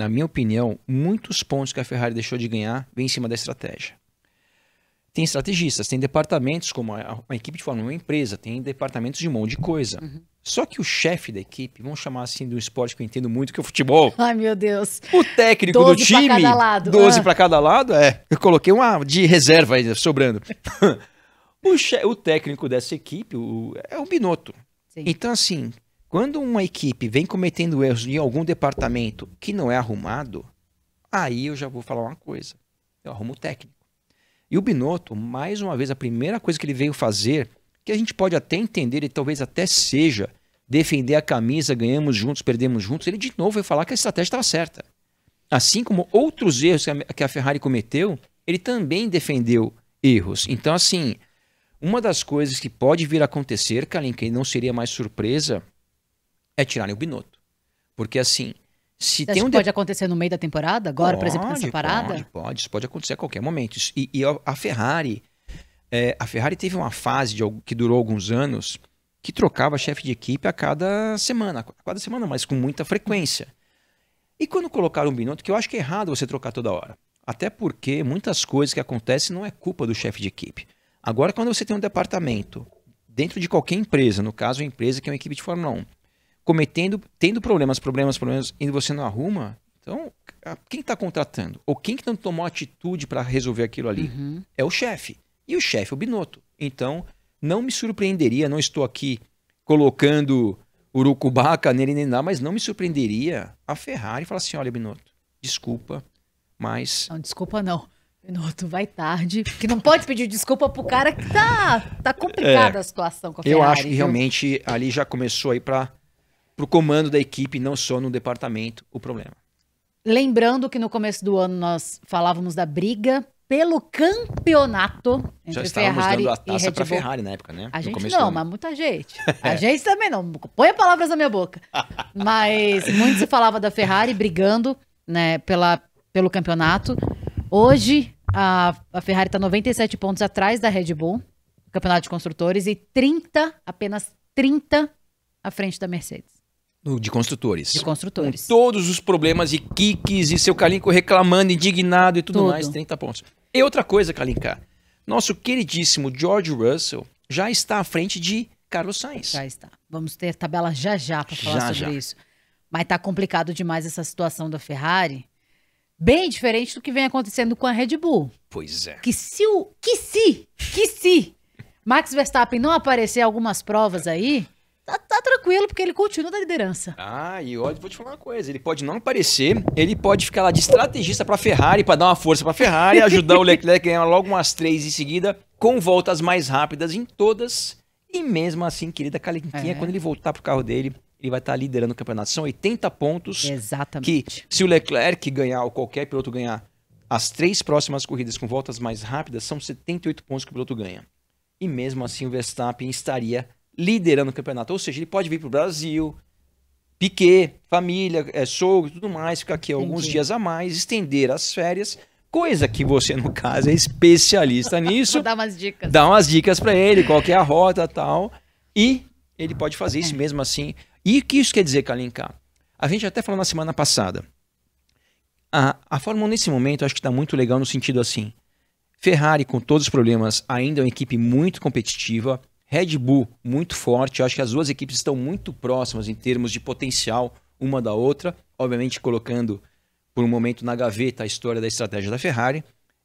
na minha opinião, muitos pontos que a Ferrari deixou de ganhar vem em cima da estratégia. Tem estrategistas, tem departamentos, como a, a equipe de Fórmula 1 é uma empresa, tem departamentos de um monte de coisa. Uhum. Só que o chefe da equipe, vamos chamar assim do esporte que eu entendo muito, que é o futebol. Ai, meu Deus. O técnico do time. doze para cada lado. 12 ah. para cada lado, é. Eu coloquei uma de reserva aí, sobrando. o, chefe, o técnico dessa equipe o, é o Binotto. Sim. Então, assim, quando uma equipe vem cometendo erros em algum departamento que não é arrumado, aí eu já vou falar uma coisa. Eu arrumo o técnico. E o Binotto, mais uma vez, a primeira coisa que ele veio fazer, que a gente pode até entender e talvez até seja defender a camisa, ganhamos juntos, perdemos juntos, ele de novo veio falar que a estratégia estava certa. Assim como outros erros que a Ferrari cometeu, ele também defendeu erros. Então, assim, uma das coisas que pode vir a acontecer, Kalin, que não seria mais surpresa, é tirarem o Binotto. Porque assim, se Você tem um pode acontecer no meio da temporada, agora, pode, por exemplo, nessa parada? Pode, pode, isso pode acontecer a qualquer momento. e, e, a Ferrari, é, a Ferrari teve uma fase de, que durou alguns anos que trocava chefe de equipe a cada semana, a cada semana, mas com muita frequência. E quando colocaram o Binotto, que eu acho que é errado você trocar toda hora. Até porque muitas coisas que acontecem não é culpa do chefe de equipe. Agora, quando você tem um departamento dentro de qualquer empresa, no caso, a empresa que é uma equipe de Fórmula 1, cometendo, tendo problemas, problemas, problemas, e você não arruma, então ah, quem está contratando ou quem que não tomou atitude para resolver aquilo ali uhum. é o chefe e o chefe é o Binotto. Então não me surpreenderia, não estou aqui colocando urucubaca nele nem nada, mas não me surpreenderia a Ferrari falar assim, olha Binotto, desculpa, mas não desculpa não. Binotto, vai tarde. Que não pode pedir desculpa pro cara que tá, tá complicada é, a situação com a Ferrari. Eu acho que viu? realmente ali já começou aí para para o comando da equipe, não só no departamento, o problema. Lembrando que no começo do ano nós falávamos da briga pelo campeonato entre Já Ferrari dando a taça e Red Bull. Ferrari na época, né? A gente não, mas muita gente. A gente também não. Põe palavras na minha boca. Mas muito se falava da Ferrari brigando, né, pela, pelo campeonato. Hoje a, a Ferrari está 97 pontos atrás da Red Bull, campeonato de construtores e 30, apenas 30 à frente da Mercedes. De construtores. De construtores. Com todos os problemas e kicks e seu Calinco reclamando, indignado e tudo, tudo. mais, 30 pontos. E outra coisa, Kalinka, nosso queridíssimo George Russell já está à frente de Carlos Sainz. Já está. Vamos ter tabela já já para falar já, sobre já. isso. Mas tá complicado demais essa situação da Ferrari. Bem diferente do que vem acontecendo com a Red Bull. Pois é. Que se o. Que se. Que se. Max Verstappen não aparecer algumas provas aí Tá, tá, tranquilo, porque ele continua na liderança. Ah, e olha, vou te falar uma coisa: ele pode não aparecer, ele pode ficar lá de estrategista pra Ferrari, para dar uma força pra Ferrari, ajudar o Leclerc a ganhar logo umas três em seguida, com voltas mais rápidas em todas. E mesmo assim, querida Calentinha, é. quando ele voltar pro carro dele, ele vai estar tá liderando o campeonato. São 80 pontos. Exatamente. Que se o Leclerc ganhar ou qualquer piloto ganhar as três próximas corridas com voltas mais rápidas, são 78 pontos que o piloto ganha. E mesmo assim o Verstappen estaria liderando o campeonato. Ou seja, ele pode vir para o Brasil, Piquet, família, é, sogro e tudo mais, ficar aqui Entendi. alguns dias a mais, estender as férias. Coisa que você, no caso, é especialista nisso. dá umas dicas. Dá umas dicas para ele, qual é a rota tal. E ele pode fazer isso é. mesmo assim. E o que isso quer dizer, Kalinka? A gente até falou na semana passada. A, a Fórmula 1 nesse momento acho que está muito legal no sentido assim. Ferrari, com todos os problemas, ainda é uma equipe muito competitiva. Red Bull muito forte. Eu acho que as duas equipes estão muito próximas em termos de potencial uma da outra, obviamente colocando por um momento na gaveta a história da estratégia da Ferrari.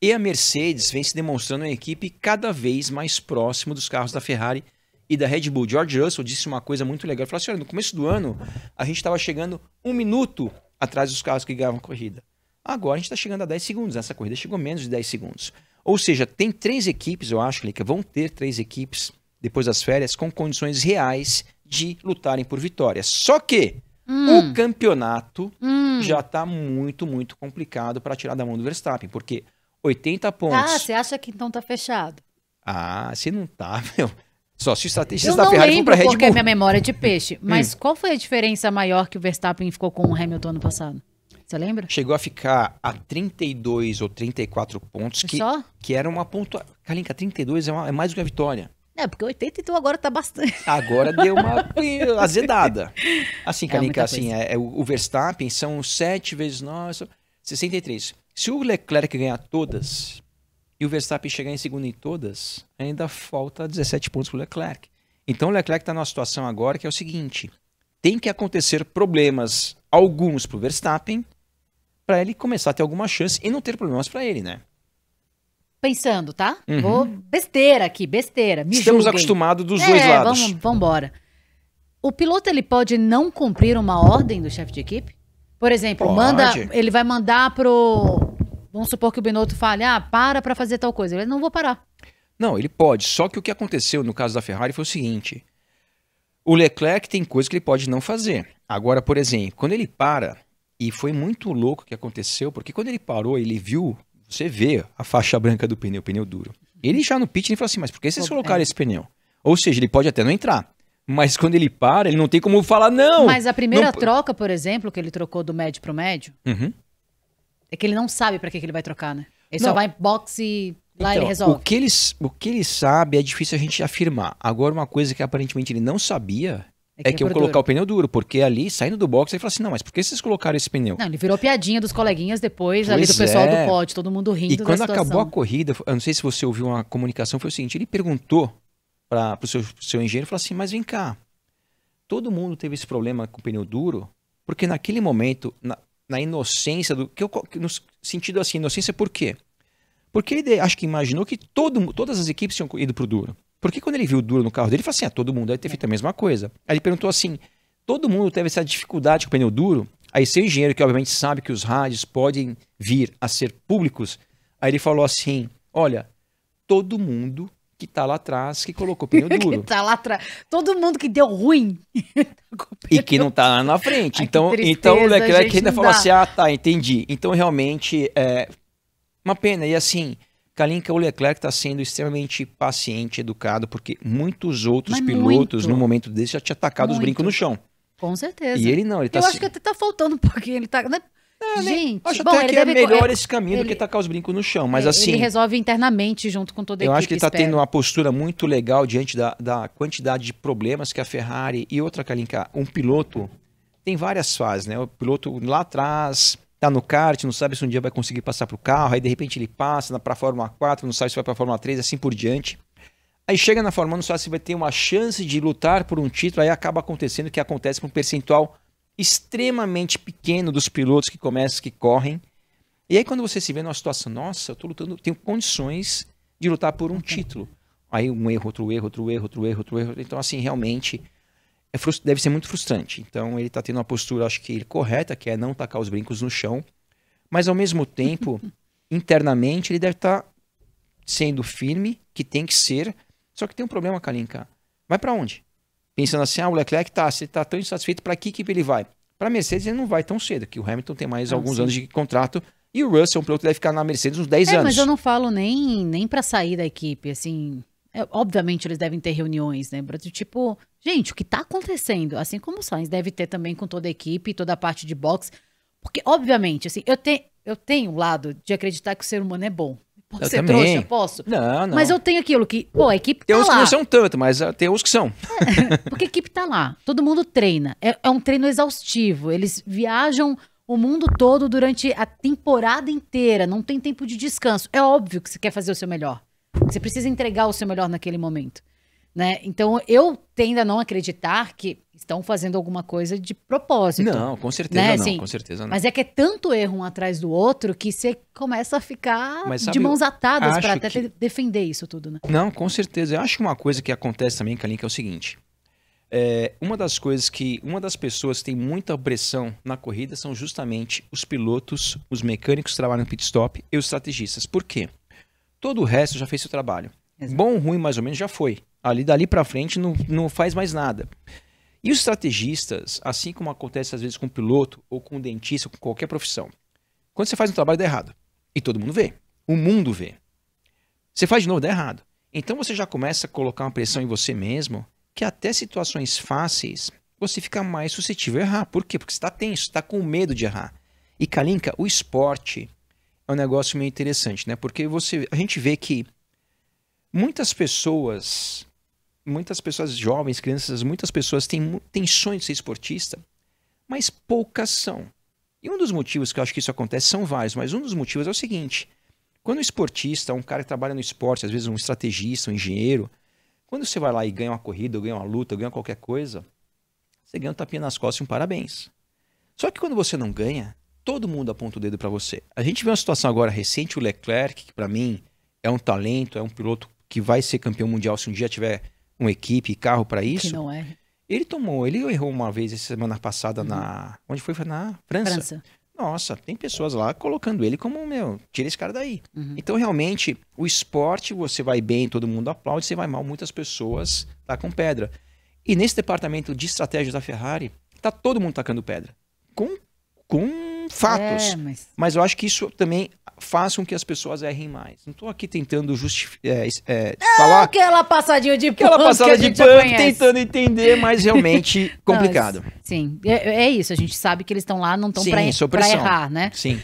E a Mercedes vem se demonstrando uma equipe cada vez mais próxima dos carros da Ferrari e da Red Bull. George Russell disse uma coisa muito legal. Ele falou assim: olha, no começo do ano a gente estava chegando um minuto atrás dos carros que ganhavam a corrida. Agora a gente está chegando a 10 segundos. Essa corrida chegou menos de 10 segundos. Ou seja, tem três equipes, eu acho, que vão ter três equipes depois das férias, com condições reais de lutarem por vitória. Só que hum. o campeonato hum. já está muito, muito complicado para tirar da mão do Verstappen, porque 80 ah, pontos. Ah, você acha que então está fechado? Ah, se não tá, meu. Só se os estatísticos da Ferrari vão para Red Bull. porque é minha memória é de peixe. Mas hum. qual foi a diferença maior que o Verstappen ficou com o Hamilton ano passado? Você lembra? Chegou a ficar a 32 ou 34 pontos, é que, Só? que era uma pontuação. Kalinka, 32 é, uma, é mais do que a vitória. É, porque 82 então, agora tá bastante. Agora deu uma azedada. Assim, Carica, é assim, é, é, o Verstappen são 7 vezes 9, 63. Se o Leclerc ganhar todas e o Verstappen chegar em segundo em todas, ainda falta 17 pontos pro Leclerc. Então o Leclerc tá numa situação agora que é o seguinte: tem que acontecer problemas, alguns pro Verstappen, para ele começar a ter alguma chance e não ter problemas para ele, né? pensando, tá? Uhum. Vou besteira aqui, besteira. Me Estamos acostumados dos é, dois lados. Vamos, vamos embora. O piloto ele pode não cumprir uma ordem do chefe de equipe? Por exemplo, pode. manda, ele vai mandar pro Vamos supor que o Binotto fale: "Ah, para para fazer tal coisa". Ele não vou parar. Não, ele pode. Só que o que aconteceu no caso da Ferrari foi o seguinte: o Leclerc tem coisas que ele pode não fazer. Agora, por exemplo, quando ele para, e foi muito louco o que aconteceu, porque quando ele parou, ele viu você vê a faixa branca do pneu, pneu duro. Ele já no pit ele fala assim, mas por que vocês colocaram é. esse pneu? Ou seja, ele pode até não entrar. Mas quando ele para, ele não tem como falar não. Mas a primeira não... troca, por exemplo, que ele trocou do médio pro médio, uhum. é que ele não sabe para que, que ele vai trocar, né? Ele não. só vai em boxe e lá então, ele resolve. O que, ele, o que ele sabe é difícil a gente afirmar. Agora, uma coisa que aparentemente ele não sabia é, é, que eu é colocar o pneu duro, porque ali, saindo do box, ele fala assim: não, mas por que vocês colocaram esse pneu? Não, ele virou piadinha dos coleguinhas depois, pois ali do pessoal é. do pódio, todo mundo rindo. E quando acabou a corrida, eu não sei se você ouviu uma comunicação, foi o seguinte: ele perguntou para o seu, seu engenheiro, falou assim: mas vem cá, todo mundo teve esse problema com o pneu duro, porque naquele momento, na, na inocência, do que eu, no sentido assim, inocência por quê? Porque ele acho que imaginou que todo, todas as equipes tinham ido pro duro. Porque quando ele viu o duro no carro dele, ele falou assim: ah, todo mundo deve ter feito a mesma coisa. Aí ele perguntou assim: todo mundo teve essa dificuldade com o pneu duro? Aí seu engenheiro, que obviamente sabe que os rádios podem vir a ser públicos, aí ele falou assim: olha, todo mundo que tá lá atrás que colocou pneu duro. que tá lá atrás. Todo mundo que deu ruim. e que não tá lá na frente. Ai, então, então o Leclerc ainda falou assim: ah, tá, entendi. Então realmente é uma pena. E assim, Kalinka, o Leclerc está sendo extremamente paciente, educado, porque muitos outros Mas pilotos, muito. no momento desse, já tinha atacado muito. os brincos no chão. Com certeza. E ele não, ele tá Eu acho que até tá faltando um pouquinho, ele tá... Né? É, Gente, acho bom, até que é melhor é, esse caminho ele... do que tacar os brincos no chão, mas é, assim... Ele resolve internamente junto com toda a eu equipe, Eu acho que ele tá está tendo uma postura muito legal diante da, da quantidade de problemas que a Ferrari e outra Kalinka, um piloto, tem várias fases, né? O piloto lá atrás, tá no kart, não sabe se um dia vai conseguir passar pro carro, aí de repente ele passa para a Fórmula 4, não sabe se vai para a Fórmula 3, assim por diante. Aí chega na Fórmula 1, não sabe se vai ter uma chance de lutar por um título, aí acaba acontecendo o que acontece com um percentual extremamente pequeno dos pilotos que começam, que correm. E aí quando você se vê numa situação, nossa, eu tô lutando, tenho condições de lutar por um uhum. título. Aí um erro, outro erro, outro erro, outro erro, outro erro. Então assim, realmente é deve ser muito frustrante. Então ele está tendo uma postura, acho que correta, que é não tacar os brincos no chão, mas ao mesmo tempo, internamente, ele deve estar tá sendo firme, que tem que ser. Só que tem um problema, Kalinka. Vai para onde? Pensando assim, ah, o Leclerc tá, se está tão insatisfeito, para que equipe ele vai? Para a Mercedes ele não vai tão cedo, que o Hamilton tem mais ah, alguns sim. anos de contrato e o Russell, um piloto, deve ficar na Mercedes uns 10 é, anos. Mas eu não falo nem, nem para sair da equipe, assim. É, obviamente eles devem ter reuniões, né? Tipo, gente, o que está acontecendo? Assim como o Sainz deve ter também com toda a equipe, toda a parte de boxe. Porque, obviamente, assim, eu, te, eu tenho o lado de acreditar que o ser humano é bom. Pode ser também. trouxa? Posso? Não, não. Mas eu tenho aquilo que, pô, a equipe tá tem uns que não são tanto, mas ah, tem uns que são. É, porque a equipe tá lá, todo mundo treina. É, é um treino exaustivo. Eles viajam o mundo todo durante a temporada inteira. Não tem tempo de descanso. É óbvio que você quer fazer o seu melhor. Você precisa entregar o seu melhor naquele momento. Né? Então, eu tendo a não acreditar que estão fazendo alguma coisa de propósito. Não, com certeza né? não, assim, com certeza não. Mas é que é tanto erro um atrás do outro que você começa a ficar mas, sabe, de mãos atadas para até que... defender isso tudo, né? Não, com certeza. Eu acho que uma coisa que acontece também, Kalin, que é o seguinte. É, uma das coisas que uma das pessoas que tem muita pressão na corrida são justamente os pilotos, os mecânicos que trabalham no pit stop e os estrategistas. Por quê? Todo o resto já fez seu trabalho. Exato. Bom, ruim, mais ou menos, já foi. Ali dali para frente não, não faz mais nada. E os estrategistas, assim como acontece às vezes com o piloto ou com o dentista, ou com qualquer profissão, quando você faz um trabalho dá errado e todo mundo vê, o mundo vê. Você faz de novo dá errado. Então você já começa a colocar uma pressão em você mesmo que até situações fáceis você fica mais suscetível a errar. Por quê? Porque você está tenso, está com medo de errar. E Kalinka, o esporte é um negócio meio interessante, né? Porque você, a gente vê que muitas pessoas, muitas pessoas jovens, crianças, muitas pessoas têm, têm sonho de ser esportista, mas poucas são. E um dos motivos que eu acho que isso acontece são vários, mas um dos motivos é o seguinte: quando o um esportista, um cara que trabalha no esporte, às vezes um estrategista, um engenheiro, quando você vai lá e ganha uma corrida, ou ganha uma luta, ou ganha qualquer coisa, você ganha um tapinha nas costas e um parabéns. Só que quando você não ganha, todo mundo aponta o dedo para você. A gente vê uma situação agora recente, o Leclerc, que para mim é um talento, é um piloto que vai ser campeão mundial se um dia tiver uma equipe e carro para isso. Que não é. Ele tomou, ele errou uma vez essa semana passada uhum. na. Onde foi? Foi na França. França. Nossa, tem pessoas lá colocando ele como, meu, tira esse cara daí. Uhum. Então, realmente, o esporte, você vai bem, todo mundo aplaude, você vai mal, muitas pessoas tacam tá pedra. E nesse departamento de estratégias da Ferrari, tá todo mundo tacando pedra. Com, com fatos. É, mas... mas eu acho que isso também faz com que as pessoas errem mais. Não estou aqui tentando justificar. É, é, é, não, falar aquela passadinha de Aquela passada de punk, tentando entender, mas realmente complicado. Não, é, sim, é, é, isso. A gente sabe que eles estão lá, não estão para errar, né? Sim.